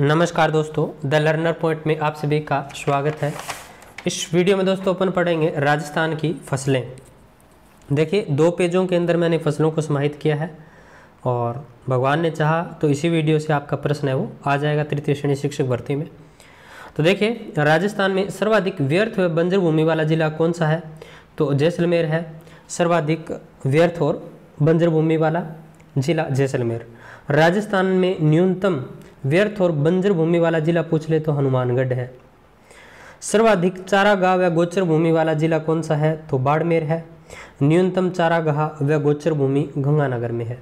नमस्कार दोस्तों the learner point में आप सभी का स्वागत है इस वीडियो में दोस्तों अपन पढ़ेंगे राजस्थान की फसलें देखिए दो पेजों के अंदर मैंने फसलों को समाहित किया है और भगवान ने चाहा तो इसी वीडियो से आपका प्रश्न है वो आ जाएगा तृतीय श्रेणी शिक्षक भर्ती में तो देखिए राजस्थान में सर्वाधिक व्यर्थ व बंजर भूमि वाला जिला कौन सा है तो जैसलमेर है सर्वाधिक व्यर्थ और बंजर भूमि वाला जिला जैसलमेर राजस्थान में न्यूनतम व्यर्थ और बंजर भूमि वाला जिला पूछ ले तो हनुमानगढ़ है सर्वाधिक चारागाह व गोचर भूमि वाला जिला कौन सा है तो बाड़मेर है न्यूनतम चारागाह व गोचर भूमि गंगानगर में है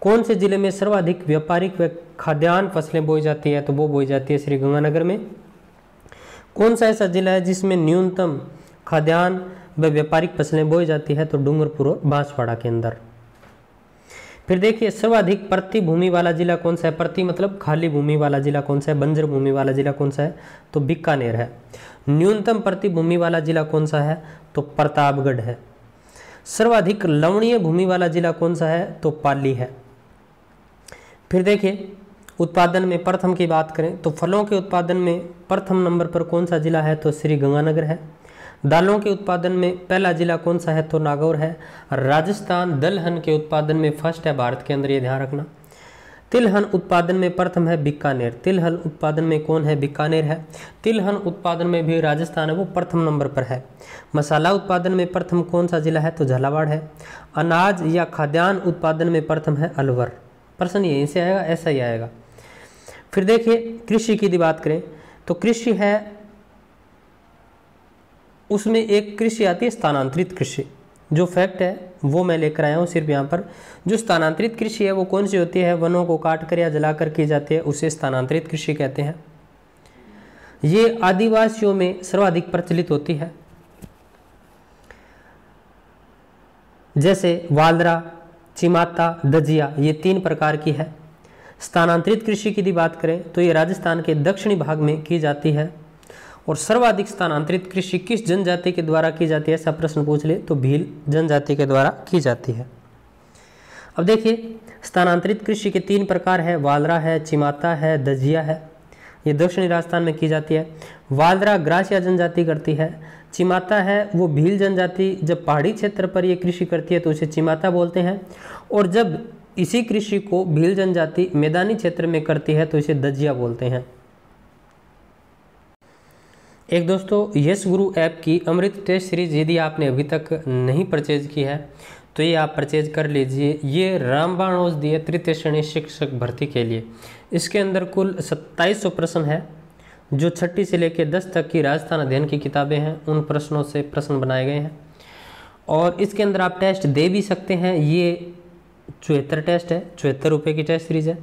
कौन से जिले में सर्वाधिक व्यापारिक व खाद्यान्न फसलें बोई जाती है तो वो बोई जाती है श्री गंगानगर में कौन सा ऐसा जिला है जिसमें न्यूनतम खाद्यान्न व व्यापारिक फसलें बोई जाती है तो डूंगरपुर और बांसवाड़ा के अंदर फिर देखिए सर्वाधिक प्रति भूमि वाला जिला कौन सा है प्रति मतलब खाली भूमि वाला जिला कौन सा है बंजर भूमि वाला जिला कौन सा है तो बीकानेर है न्यूनतम प्रति भूमि वाला जिला कौन सा है तो प्रतापगढ़ है सर्वाधिक लवणीय भूमि वाला जिला कौन सा है तो पाली है फिर देखिए उत्पादन में प्रथम की बात करें तो फलों के उत्पादन में प्रथम नंबर पर कौन सा जिला है तो श्री गंगानगर है दालों के उत्पादन में पहला जिला कौन सा है तो नागौर है राजस्थान दलहन के उत्पादन में फर्स्ट है भारत के अंदर ये ध्यान रखना तिलहन उत्पादन में प्रथम है बीकानेर तिलहन उत्पादन में कौन है बीकानेर है तिलहन उत्पादन में भी राजस्थान है वो प्रथम नंबर पर है मसाला उत्पादन में प्रथम कौन सा जिला है तो झालावाड़ है अनाज या खाद्यान्न उत्पादन में प्रथम है अलवर प्रश्न यहीं से आएगा ऐसा ही आएगा फिर देखिए कृषि की बात करें तो कृषि है उसमें एक कृषि आती है स्थानांतरित कृषि जो फैक्ट है वो मैं लेकर आया हूँ सिर्फ यहाँ पर जो स्थानांतरित कृषि है वो कौन सी होती है वनों को काट कर या जलाकर की जाती है उसे स्थानांतरित कृषि कहते हैं ये आदिवासियों में सर्वाधिक प्रचलित होती है जैसे वालरा चिमाता दजिया ये तीन प्रकार की है स्थानांतरित कृषि की यदि बात करें तो ये राजस्थान के दक्षिणी भाग में की जाती है और सर्वाधिक स्थानांतरित कृषि किस जनजाति के द्वारा की जाती है ऐसा प्रश्न पूछ ले तो भील जनजाति के द्वारा की जाती है अब देखिए स्थानांतरित कृषि के तीन प्रकार है वालरा है चिमाता है दजिया है ये दक्षिणी राजस्थान में की जाती है वालरा ग्रासिया जनजाति करती है चिमाता है वो भील जनजाति जब पहाड़ी क्षेत्र पर ये कृषि करती है तो उसे चिमाता बोलते हैं और जब इसी कृषि को भील जनजाति मैदानी क्षेत्र में करती है तो इसे दजिया बोलते हैं एक दोस्तों यश गुरु ऐप की अमृत टेस्ट सीरीज यदि आपने अभी तक नहीं परचेज की है तो ये आप परचेज कर लीजिए ये रामबाण औषधीय तृतीय श्रेणी शिक्षक भर्ती के लिए इसके अंदर कुल सत्ताईस सौ प्रश्न है जो छठी से लेकर दस तक की राजस्थान अध्ययन की किताबें हैं उन प्रश्नों से प्रश्न बनाए गए हैं और इसके अंदर आप टेस्ट दे भी सकते हैं ये चौहत्तर टेस्ट है चौहत्तर रुपये की टेस्ट सीरीज है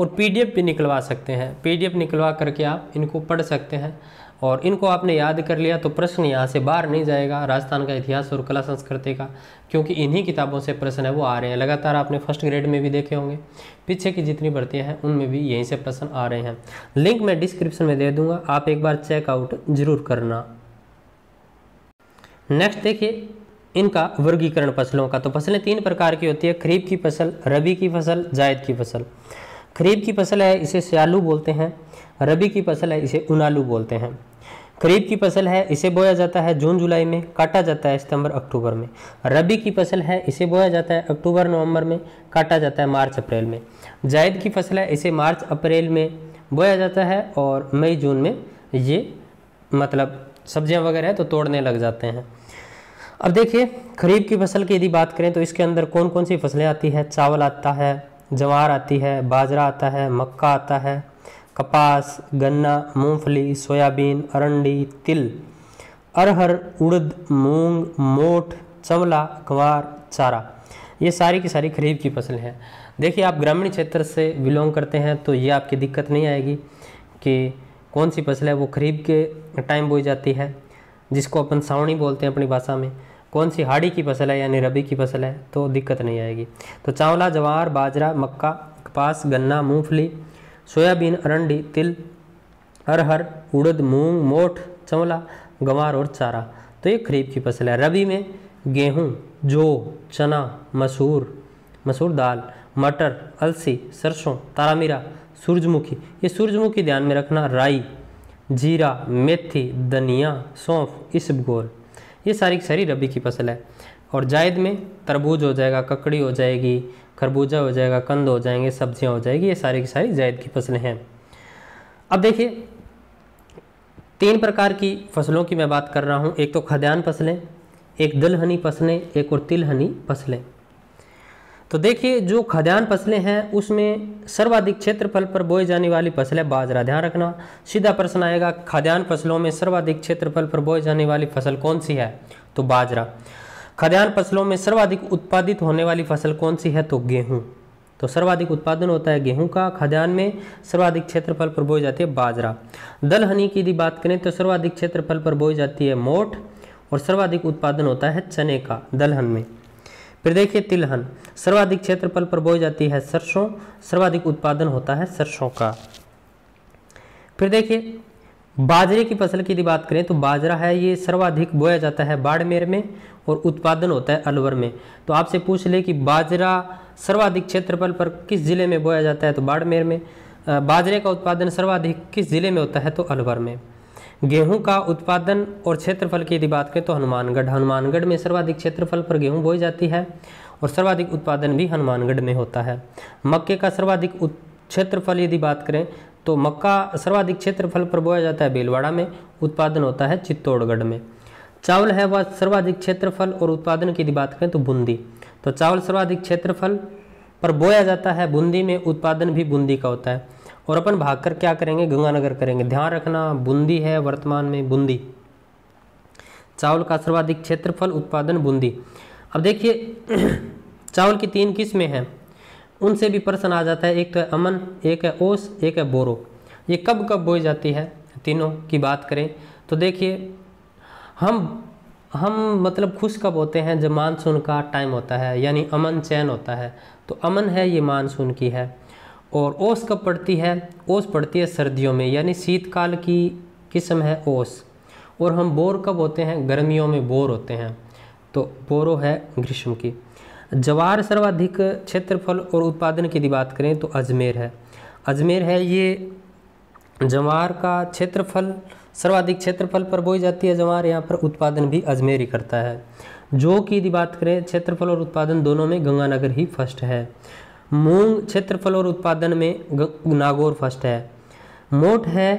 और पीडीएफ भी निकलवा सकते हैं पीडीएफ निकलवा करके आप इनको पढ़ सकते हैं और इनको आपने याद कर लिया तो प्रश्न यहाँ से बाहर नहीं जाएगा राजस्थान का इतिहास और कला संस्कृति का क्योंकि इन्हीं किताबों से प्रश्न है वो आ रहे हैं लगातार आपने फर्स्ट ग्रेड में भी देखे होंगे पीछे की जितनी भर्तियाँ हैं उनमें भी यहीं से प्रश्न आ रहे हैं लिंक मैं डिस्क्रिप्शन में दे दूँगा आप एक बार चेकआउट जरूर करना नेक्स्ट देखिए इनका वर्गीकरण फसलों का तो फसलें तीन प्रकार की होती है खरीफ की फसल रबी की फसल जायद की फसल खरीफ की फसल है इसे स्यालू बोलते हैं रबी की फसल है इसे उनालू बोलते हैं खरीफ की फसल है इसे बोया जाता है जून जुलाई में काटा जाता है सितंबर अक्टूबर में रबी की फसल है इसे बोया जाता है अक्टूबर नवंबर में काटा जाता है मार्च अप्रैल में जायद की फसल है इसे मार्च अप्रैल में बोया जाता है और मई जून में ये मतलब सब्जियां वगैरह तो तोड़ने लग जाते हैं अब देखिए खरीफ की फसल की यदि बात करें तो इसके अंदर कौन कौन सी फसलें आती है चावल आता है जवार आती है बाजरा आता है मक्का आता है कपास गन्ना मूंगफली सोयाबीन अरंडी तिल अरहर उड़द मूंग मोठ चवला ग्वार चारा ये सारी की सारी खरीफ की फसलें हैं देखिए आप ग्रामीण क्षेत्र से बिलोंग करते हैं तो ये आपकी दिक्कत नहीं आएगी कि कौन सी फसल है वो खरीफ के टाइम बोई जाती है जिसको अपन सावणी बोलते हैं अपनी भाषा में कौन सी हाड़ी की फसल है यानी रबी की फसल है तो दिक्कत नहीं आएगी तो चावला जवार बाजरा मक्का कपास गन्ना मूंगफली सोयाबीन अरंडी तिल अरहर उड़द मूंग मोठ चमला गंवार और चारा तो ये खरीफ की फसल है रबी में गेहूँ जो चना मसूर मसूर दाल मटर अलसी सरसों तारामीरा सूरजमुखी ये सूरजमुखी ध्यान में रखना राई जीरा मेथी धनिया सौंफ इसबगोल ये सारी सारी रबी की फसल है और जायद में तरबूज हो जाएगा ककड़ी हो जाएगी खरबूजा हो जाएगा कंद हो जाएंगे सब्जियां हो जाएगी ये सारी की सारी जायद की फसलें हैं अब देखिए तीन प्रकार की फसलों की मैं बात कर रहा हूँ एक तो खाद्यान्न फसलें एक दलहनी फसलें एक और तिलहनी फसलें तो देखिए जो खाद्यान्न फसलें हैं उसमें सर्वाधिक क्षेत्रफल पर बोई जाने वाली फसलें बाजरा ध्यान रखना सीधा प्रश्न आएगा खाद्यान्न फसलों में सर्वाधिक क्षेत्रफल पर बोई जाने वाली फसल कौन सी है तो बाजरा खाद्यान्न फसलों में सर्वाधिक उत्पादित होने वाली फसल कौन सी है तो गेहूं तो सर्वाधिक उत्पादन होता है गेहूं का खाद्यान्न में सर्वाधिक क्षेत्रफल पर बोई जाती है बाजरा दलहनी की यदि बात करें तो सर्वाधिक क्षेत्रफल पर बोई जाती है मोठ और सर्वाधिक उत्पादन होता है चने का दलहन में फिर देखिए तिलहन सर्वाधिक क्षेत्रफल पर बोई जाती है सरसों सर्वाधिक उत्पादन होता है सरसों का फिर देखिए बाजरे की फसल की यदि बात करें तो बाजरा है ये सर्वाधिक बोया जाता है बाड़मेर में और उत्पादन होता है अलवर में तो आपसे पूछ ले कि बाजरा सर्वाधिक क्षेत्रफल पर किस ज़िले में बोया जाता है तो बाड़मेर में बाजरे का उत्पादन सर्वाधिक किस ज़िले में होता है तो अलवर में गेहूं का उत्पादन और क्षेत्रफल की यदि बात करें तो हनुमानगढ़ हनुमानगढ़ में सर्वाधिक क्षेत्रफल पर गेहूं बोई जाती है और सर्वाधिक उत्पादन भी हनुमानगढ़ में होता है मक्के का सर्वाधिक क्षेत्रफल यदि बात करें तो मक्का सर्वाधिक क्षेत्रफल पर बोया जाता है बेलवाड़ा में उत्पादन होता है चित्तौड़गढ़ में चावल है वह सर्वाधिक क्षेत्रफल और उत्पादन की बात करें तो बूंदी तो चावल सर्वाधिक क्षेत्रफल पर बोया जाता है बूंदी में उत्पादन भी बूंदी का होता है और अपन भागकर क्या करेंगे गंगानगर करेंगे ध्यान रखना बूंदी है वर्तमान में बूंदी चावल का सर्वाधिक क्षेत्रफल उत्पादन बूंदी अब देखिए चावल की तीन किस्में हैं उनसे भी प्रश्न आ जाता है एक तो है अमन एक है ओस एक है बोरो ये कब कब बोई जाती है तीनों की बात करें तो देखिए हम हम मतलब खुश कब होते हैं जब मानसून का टाइम होता है यानी अमन चैन होता है तो अमन है ये मानसून की है और ओस कब पड़ती है ओस पड़ती है सर्दियों में यानी शीतकाल की किस्म है ओस और हम बोर कब होते हैं गर्मियों में बोर होते हैं तो बोरो है ग्रीष्म की जवार सर्वाधिक क्षेत्रफल और उत्पादन की यदि बात करें तो अजमेर है अजमेर है ये जवार का क्षेत्रफल सर्वाधिक क्षेत्रफल पर बोई जाती है जवार यहाँ पर उत्पादन भी अजमेर ही करता है जो की यदि बात करें क्षेत्रफल और उत्पादन दोनों में गंगानगर ही फर्स्ट है मूंग क्षेत्रफल और उत्पादन में नागौर फर्स्ट है मोट है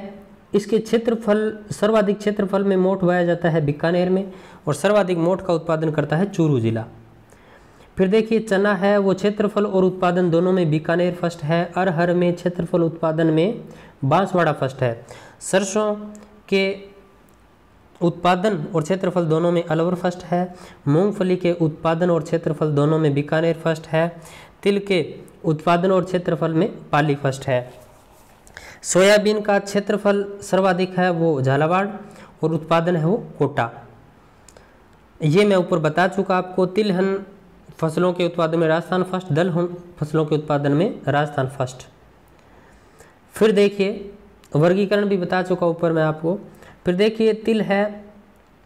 इसके क्षेत्रफल सर्वाधिक क्षेत्रफल में मोट उगाया जाता है बीकानेर में और सर्वाधिक मोट का उत्पादन करता है चूरू जिला फिर देखिए चना है वो क्षेत्रफल और उत्पादन दोनों में बीकानेर फर्स्ट है अरहर में क्षेत्रफल उत्पादन में बांसवाड़ा फर्स्ट है सरसों के उत्पादन और क्षेत्रफल दोनों में अलवर फर्स्ट है मूंगफली के उत्पादन और क्षेत्रफल दोनों में बीकानेर फर्स्ट है तिल के उत्पादन और क्षेत्रफल में पाली फर्स्ट है सोयाबीन का क्षेत्रफल सर्वाधिक है वो झालावाड़ और उत्पादन है वो कोटा ये मैं ऊपर बता चुका आपको तिलहन फसलों के उत्पादन में राजस्थान फर्स्ट दलहन फसलों के उत्पादन में राजस्थान फर्स्ट फिर देखिए वर्गीकरण भी बता चुका ऊपर मैं आपको फिर देखिए तिल है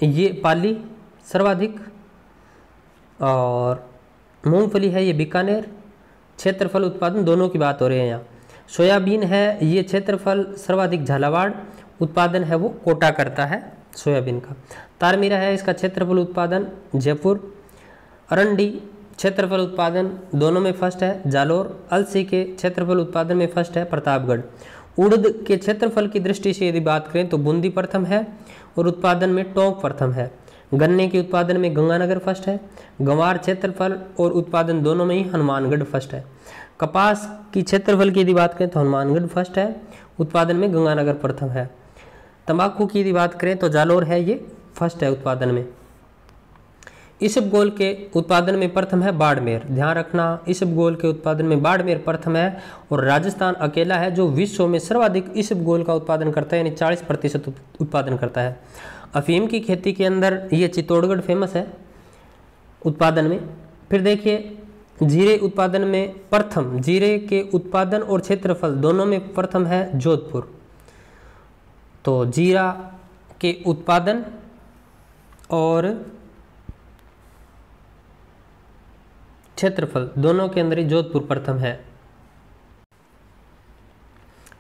ये पाली सर्वाधिक और मूंगफली है ये बीकानेर क्षेत्रफल उत्पादन दोनों की बात हो रही है यहाँ सोयाबीन है ये क्षेत्रफल सर्वाधिक झालावाड़ उत्पादन है वो कोटा करता है सोयाबीन का तारमीरा है इसका क्षेत्रफल उत्पादन जयपुर अरंडी क्षेत्रफल उत्पादन दोनों में फर्स्ट है जालोर अलसी के क्षेत्रफल उत्पादन में फर्स्ट है प्रतापगढ़ उड़द के क्षेत्रफल की दृष्टि से यदि बात करें तो बूंदी प्रथम है और उत्पादन में टोंक प्रथम है गन्ने के उत्पादन में गंगानगर फर्स्ट है गंवार क्षेत्रफल और उत्पादन दोनों में ही हनुमानगढ़ फर्स्ट है कपास की क्षेत्रफल की यदि बात करें तो हनुमानगढ़ फर्स्ट है उत्पादन में गंगानगर प्रथम है तंबाकू की यदि बात करें तो जालोर है ये फर्स्ट है उत्पादन में इस गोल के उत्पादन में प्रथम है बाड़मेर ध्यान रखना इस गोल के उत्पादन में बाड़मेर प्रथम है और राजस्थान अकेला है जो विश्व में सर्वाधिक इस गोल का उत्पादन करता है यानी चालीस प्रतिशत उत्पादन करता है अफीम की खेती के अंदर ये चित्तौड़गढ़ फेमस है उत्पादन में फिर देखिए जीरे उत्पादन में प्रथम जीरे के उत्पादन और क्षेत्रफल दोनों में प्रथम है जोधपुर तो जीरा के उत्पादन और क्षेत्रफल दोनों के अंदर ही जोधपुर प्रथम है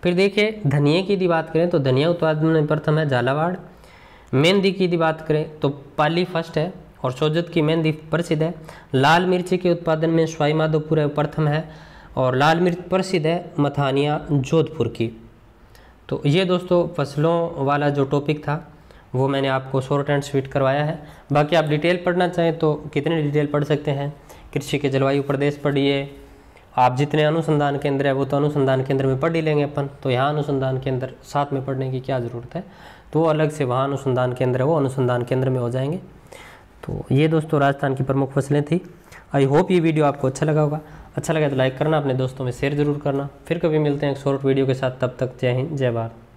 फिर देखिए धनिए की यदि बात करें तो धनिया उत्पादन में प्रथम है झालावाड़ मेहंदी की यदि बात करें तो पाली फर्स्ट है और सोजत की मेहंदी प्रसिद्ध है लाल मिर्ची के उत्पादन में स्वाईमाधोपुर प्रथम है और लाल मिर्च प्रसिद्ध है मथानिया जोधपुर की तो ये दोस्तों फसलों वाला जो टॉपिक था वो मैंने आपको शॉर्ट एंड स्वीट करवाया है बाकी आप डिटेल पढ़ना चाहें तो कितने डिटेल पढ़ सकते हैं कृषि के जलवायु प्रदेश पढ़िए आप जितने अनुसंधान केंद्र है वो तो अनुसंधान केंद्र में पढ़ ही लेंगे अपन तो यहाँ अनुसंधान केंद्र साथ में पढ़ने की क्या ज़रूरत है तो वो अलग से वहाँ अनुसंधान केंद्र है वो अनुसंधान केंद्र में हो जाएंगे तो ये दोस्तों राजस्थान की प्रमुख फसलें थी आई होप ये वीडियो आपको अच्छा लगा होगा अच्छा लगा तो लाइक करना अपने दोस्तों में शेयर जरूर करना फिर कभी मिलते हैं एक शॉर्ट वीडियो के साथ तब तक जय हिंद जय भारत